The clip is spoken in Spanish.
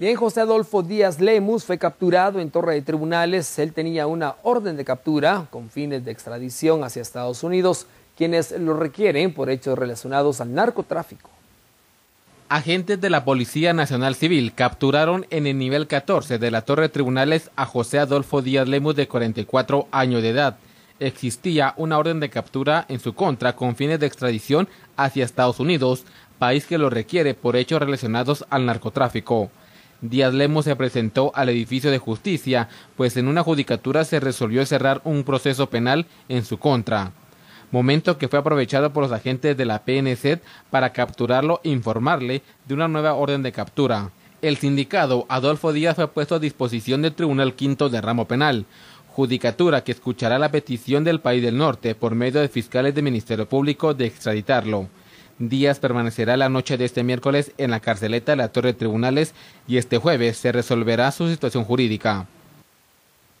Bien, José Adolfo Díaz Lemus fue capturado en Torre de Tribunales. Él tenía una orden de captura con fines de extradición hacia Estados Unidos, quienes lo requieren por hechos relacionados al narcotráfico. Agentes de la Policía Nacional Civil capturaron en el nivel 14 de la Torre de Tribunales a José Adolfo Díaz Lemus de 44 años de edad. Existía una orden de captura en su contra con fines de extradición hacia Estados Unidos, país que lo requiere por hechos relacionados al narcotráfico. Díaz Lemos se presentó al edificio de justicia, pues en una judicatura se resolvió cerrar un proceso penal en su contra. Momento que fue aprovechado por los agentes de la PNC para capturarlo e informarle de una nueva orden de captura. El sindicado Adolfo Díaz fue puesto a disposición del Tribunal Quinto de Ramo Penal, judicatura que escuchará la petición del país del norte por medio de fiscales del Ministerio Público de extraditarlo. Díaz permanecerá la noche de este miércoles en la carceleta de la Torre de Tribunales y este jueves se resolverá su situación jurídica.